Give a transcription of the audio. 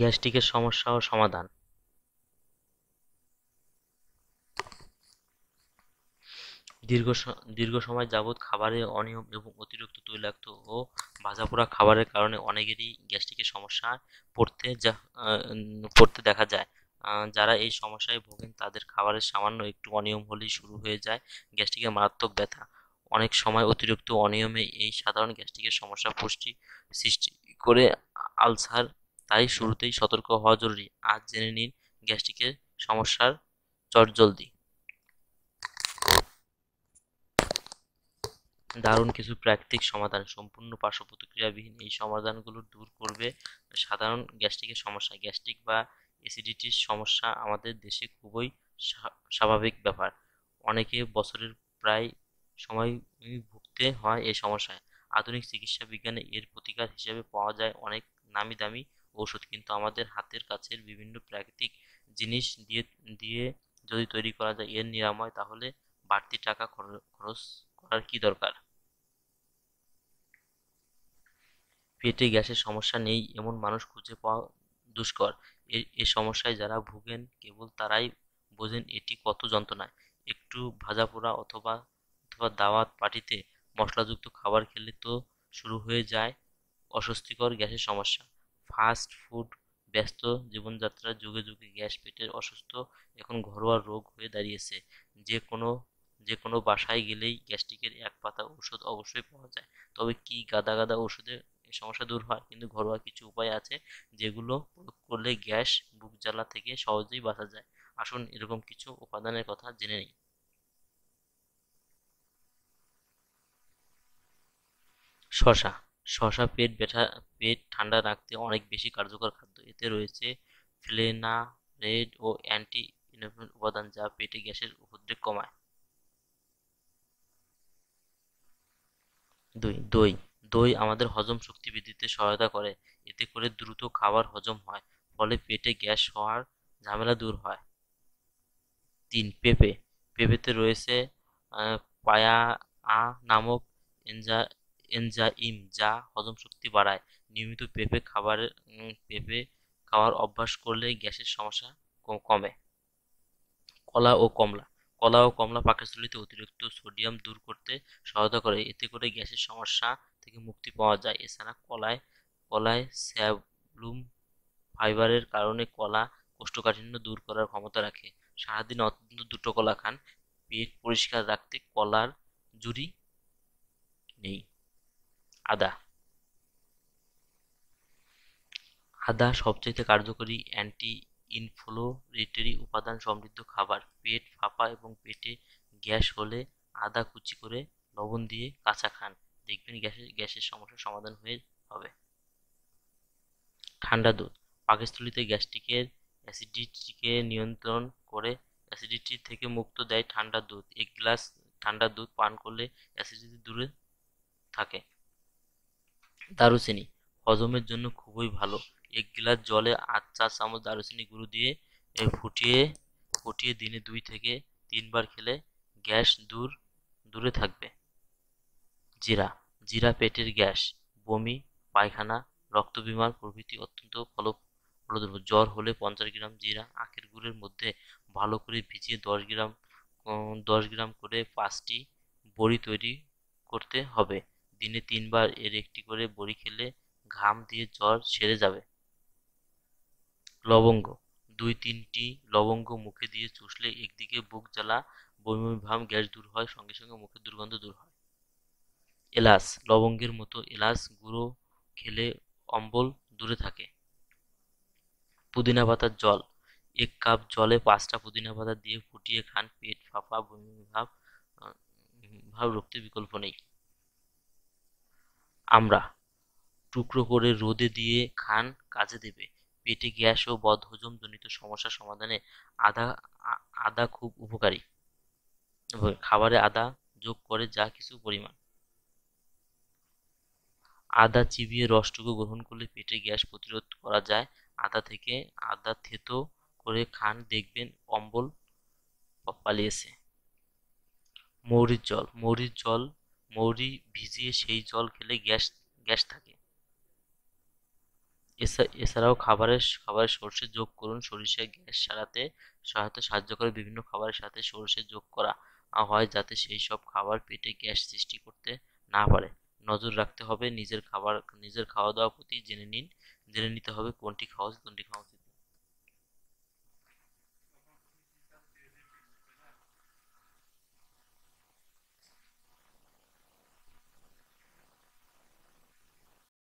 গ্যাস্ট্রিকের সমস্যা ও সমাধান দীর্ঘ দীর্ঘ সময় যাবৎ খাবারে অনিয়ম এবং অতিরিক্ত তৈলাক্ত ও ভাজাপোড়া খাবারের কারণে অনেকেরই গ্যাস্ট্রিকের সমস্যা পড়তে যা পড়তে দেখা যায় যারা এই সমস্যায় ভোগেন তাদের খাবারের সামান্য একটু অনিয়ম হলেই শুরু হয়ে যায় গ্যাস্ট্রিকের মারাত্মক ব্যথা অনেক সময় অতিরিক্ত অনিয়মে এই সাধারণ গ্যাস্ট্রিকের সমস্যা পুষ্টি সৃষ্টি করে আলসার তাই শুরুতেই সতর্ক হওয়া জরুরি আজ জেনে নিন গ্যাস্ট্রিকের সমস্যার চটজলদি দারুণ কিছু প্রাকৃতিক সমাধান সম্পূর্ণ পার্শ্ব প্রতিক্রিয়াবিহীন এই সমাধানগুলো দূর করবে সাধারণ গ্যাস্ট্রিকের সমস্যা গ্যাস্ট্রিক বা অ্যাসিডিটির সমস্যা আমাদের দেশে খুবই স্বাভাবিক ব্যাপার অনেকে বছরের প্রায় সময় ভুগতে হয় এই সমস্যায় আধুনিক চিকিৎসা বিজ্ঞানে এর প্রতিকার হিসেবে পাওয়া যায় অনেক নামি দামি ঔষধ কিন্তু আমাদের হাতের কাছের বিভিন্ন প্রাকৃতিক জিনিস দিয়ে দিয়ে যদি তৈরি করা যায় এর নিরাময় তাহলে বাড়তি টাকা খরচ করার কি দরকার পেটে গ্যাসের সমস্যা নেই এমন মানুষ খুঁজে পাওয়া দুষ্কর এ সমস্যায় যারা ভুগেন কেবল তারাই বোঝেন এটি কত যন্ত্রণা একটু ভাজাপোড়া অথবা অথবা দাওয়াত পার্টিতে মশলাযুক্ত খাবার খেলে তো শুরু হয়ে যায় অস্বস্তিকর গ্যাসের সমস্যা ফাস্ট ফুড ব্যস্ত জীবনযাত্রা যুগে যুগে গ্যাস পেটের অসুস্থ এখন ঘরোয়া রোগ হয়ে দাঁড়িয়েছে যে কোনো যে কোনো বাসায় গেলেই গ্যাস্ট্রিকের এক পাতা ওষুধ অবশ্যই পাওয়া যায় তবে কি গাদা গাদা ওষুধে সমস্যা দূর হয় কিন্তু ঘরোয়া কিছু উপায় আছে যেগুলো প্রয়োগ করলে গ্যাস বুক জ্বালা থেকে সহজেই বাঁচা যায় আসুন এরকম কিছু উপাদানের কথা জেনে নিই শশা শশা পেট ব্যথা পেট ঠান্ডা রাখতে অনেক বেশি কার্যকর খাদ্য এতে রয়েছে ফ্লেনারেড ও অ্যান্টি ইনফ্লেমেটরি উপাদান যা পেটে গ্যাসের উপদ্রেক কমায় দুই দই দই আমাদের হজম শক্তি বৃদ্ধিতে সহায়তা করে এতে করে দ্রুত খাবার হজম হয় ফলে পেটে গ্যাস হওয়ার ঝামেলা দূর হয় তিন পেঁপে পেঁপেতে রয়েছে পায়া আ নামক এনজা এনজাইম যা হজম শক্তি বাড়ায় নিয়মিত পেঁপে খাবার পেঁপে খাওয়ার অভ্যাস করলে গ্যাসের সমস্যা কমে কলা ও কমলা কলা ও কমলা পাকস্থলীতে অতিরিক্ত সোডিয়াম দূর করতে সহায়তা করে এতে করে গ্যাসের সমস্যা থেকে মুক্তি পাওয়া যায় এছাড়া কলায় কলায় স্যাবলুম ফাইবারের কারণে কলা কোষ্ঠকাঠিন্য দূর করার ক্ষমতা রাখে সারাদিন অত্যন্ত দুটো কলা খান পেট পরিষ্কার রাখতে কলার জুড়ি নেই আদা আদা সবচেয়ে কার্যকরী অ্যান্টি ইনফ্লোরেটরি উপাদান সমৃদ্ধ খাবার পেট ফাঁপা এবং পেটে গ্যাস হলে আদা কুচি করে লবণ দিয়ে কাঁচা খান দেখবেন গ্যাসের গ্যাসের সমস্যার সমাধান হয়ে হবে ঠান্ডা দুধ পাকস্থলিতে গ্যাস্ট্রিকের অ্যাসিডিটিকে নিয়ন্ত্রণ করে অ্যাসিডিটি থেকে মুক্ত দেয় ঠান্ডা দুধ এক গ্লাস ঠান্ডা দুধ পান করলে অ্যাসিডিটি দূরে থাকে দারুচিনি হজমের জন্য খুবই ভালো এক গ্লাস জলে আধ চা চামচ দারুচিনি গুঁড়ো দিয়ে ফুটিয়ে ফুটিয়ে দিনে দুই থেকে তিনবার খেলে গ্যাস দূর দূরে থাকবে জিরা জিরা পেটের গ্যাস বমি পায়খানা বিমার প্রভৃতি অত্যন্ত ফলপ্রদ জ্বর হলে পঞ্চাশ গ্রাম জিরা আখের গুড়ের মধ্যে ভালো করে ভিজিয়ে দশ গ্রাম দশ গ্রাম করে পাঁচটি বড়ি তৈরি করতে হবে দিনে তিনবার এর একটি করে বড়ি খেলে ঘাম দিয়ে জ্বর সেরে যাবে লবঙ্গ দুই তিনটি লবঙ্গ মুখে দিয়ে চুষলে একদিকে বুক জ্বালা বমি ভাব গ্যাস দূর হয় সঙ্গে সঙ্গে মুখের দুর্গন্ধ দূর হয় এলাচ লবঙ্গের মতো এলাচ গুঁড়ো খেলে অম্বল দূরে থাকে পুদিনা পাতার জল এক কাপ জলে পাঁচটা পুদিনা পাতা দিয়ে ফুটিয়ে খান পেট ফাঁপা বমি ভাব ভাব রুখতে বিকল্প নেই আমরা টুকরো করে রোদে দিয়ে খান কাজে দেবে পেটে গ্যাস ও বদহজম জনিত সমস্যা সমাধানে আদা আদা খুব উপকারী খাবারে আদা যোগ করে যা কিছু পরিমাণ আদা চিবিয়ে রসটুকু গ্রহণ করলে পেটে গ্যাস প্রতিরোধ করা যায় আদা থেকে আদা থেতো করে খান দেখবেন অম্বল পালিয়েছে মৌরির জল মৌরির জল মৌরি ভিজিয়ে সেই জল খেলে গ্যাস গ্যাস থাকে এছাড়াও খাবারের খাবারের সর্ষে যোগ করুন সরিষে গ্যাস সারাতে সহায়তা সাহায্য করে বিভিন্ন খাবারের সাথে সর্ষে যোগ করা হয় যাতে সেই সব খাবার পেটে গ্যাস সৃষ্টি করতে না পারে নজর রাখতে হবে নিজের খাবার নিজের খাওয়া দাওয়া প্রতি জেনে নিন জেনে নিতে হবে কোনটি খাওয়া কোনটি খাওয়া